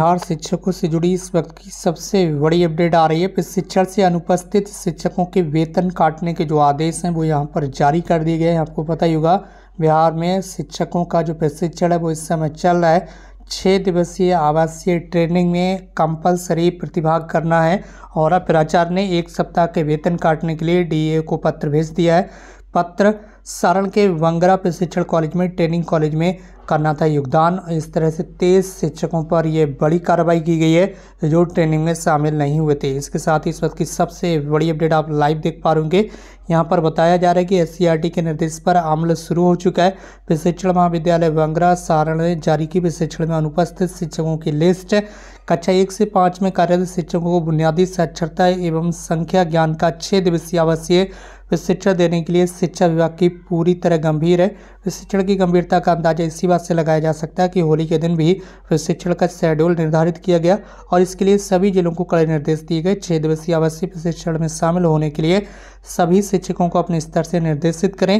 बिहार शिक्षकों से जुड़ी इस वक्त की सबसे बड़ी अपडेट आ रही है प्रशिक्षण से अनुपस्थित शिक्षकों के वेतन काटने के जो आदेश हैं वो यहाँ पर जारी कर दिए गए हैं आपको पता ही होगा बिहार में शिक्षकों का जो प्रशिक्षण है वो इस समय चल रहा है छः दिवसीय आवासीय ट्रेनिंग में कंपलसरी प्रतिभाग करना है और अब प्राचार्य ने एक सप्ताह के वेतन काटने के लिए डी को पत्र भेज दिया है पत्र सारण के वंगरा प्रशिक्षण कॉलेज में ट्रेनिंग कॉलेज में करना था योगदान इस तरह से तेईस शिक्षकों पर यह बड़ी कार्रवाई की गई है जो ट्रेनिंग में शामिल नहीं हुए थे इसके साथ ही इस वक्त की सबसे बड़ी अपडेट आप लाइव देख पा रहे यहाँ पर बताया जा रहा है कि एस e के निर्देश पर अमल शुरू हो चुका है प्रशिक्षण महाविद्यालय वंगरा सारण ने जारी की प्रशिक्षण में अनुपस्थित शिक्षकों की लिस्ट कक्षा एक से पाँच में कार्यरत शिक्षकों को बुनियादी साक्षरता एवं संख्या ज्ञान का छः दिवसीय आवासीय प्रशिक्षण देने के लिए शिक्षा विभाग की पूरी तरह गंभीर है प्रशिक्षण की गंभीरता का अंदाजा इसी बार बात से लगाया जा सकता है कि होली के दिन भी प्रशिक्षण का शेड्यूल निर्धारित किया गया और इसके लिए सभी जिलों को कड़े निर्देश दिए गए छह दिवसीय आवासीय प्रशिक्षण में शामिल होने के लिए सभी शिक्षकों को अपने स्तर से निर्देशित करें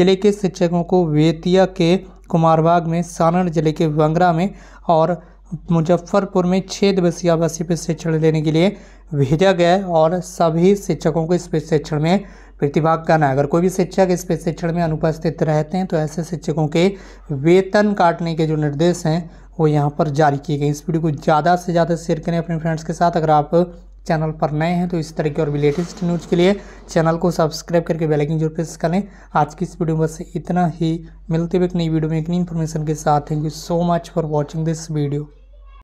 जिले के शिक्षकों को वेतिया के कुमारबाग में सारण जिले के वंगरा में और मुजफ्फरपुर में छः दिवसीय आवासीय प्रशिक्षण लेने के लिए भेजा गया और सभी शिक्षकों को इस प्रशिक्षण में प्रतिभाग ना अगर कोई भी शिक्षक इस प्रशिक्षण में अनुपस्थित रहते हैं तो ऐसे शिक्षकों के वेतन काटने के जो निर्देश हैं वो यहाँ पर जारी किए गए इस वीडियो को ज़्यादा से ज़्यादा शेयर करें अपने फ्रेंड्स के साथ अगर आप चैनल पर नए हैं तो इस तरह की और भी लेटेस्ट न्यूज़ के लिए चैनल को सब्सक्राइब करके बेल आइकन जरूर प्रेस करें आज की इस वीडियो में बस इतना ही मिलते हुए एक नई वीडियो में एक नई इन्फॉर्मेशन के साथ thank you so much for watching this video